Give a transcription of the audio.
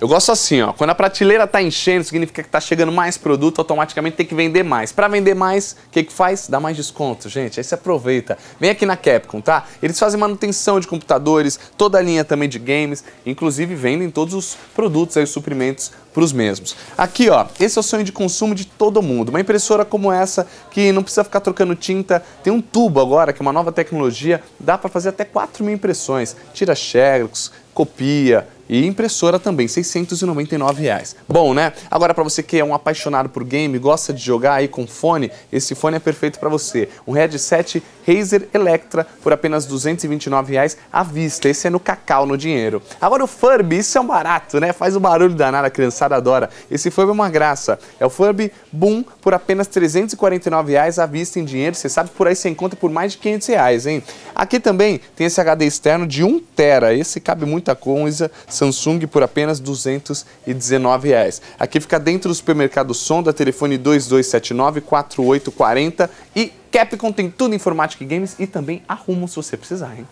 Eu gosto assim, ó. Quando a prateleira tá enchendo, significa que tá chegando mais produto, automaticamente tem que vender mais. Para vender mais, o que que faz? Dá mais desconto, gente. Aí você aproveita. Vem aqui na Capcom, tá? Eles fazem manutenção de computadores, toda a linha também de games, inclusive vendem todos os produtos aí, suprimentos para os mesmos. Aqui, ó, esse é o sonho de consumo de todo mundo. Uma impressora como essa, que não precisa ficar trocando tinta, tem um tubo agora, que é uma nova tecnologia, dá para fazer até 4 mil impressões. Tira xerox, copia e impressora também, R$ Reais. Bom, né? Agora para você que é um apaixonado por game, gosta de jogar aí com fone, esse fone é perfeito para você. Um headset Razer Electra por apenas R$ reais à vista. Esse é no cacau, no dinheiro. Agora o Furby, isso é um barato, né? Faz o um barulho danado, a criançada adora. Esse Furby é uma graça. É o Furby Boom por apenas R$ reais à vista em dinheiro. Você sabe por aí você encontra por mais de R$ reais, hein? Aqui também tem esse HD externo de 1 tera. Esse cabe muito muita coisa, Samsung por apenas R$ 219. Reais. Aqui fica dentro do supermercado Sonda, telefone 2279-4840 e Capcom tem tudo informática e games e também arrumo se você precisar, hein?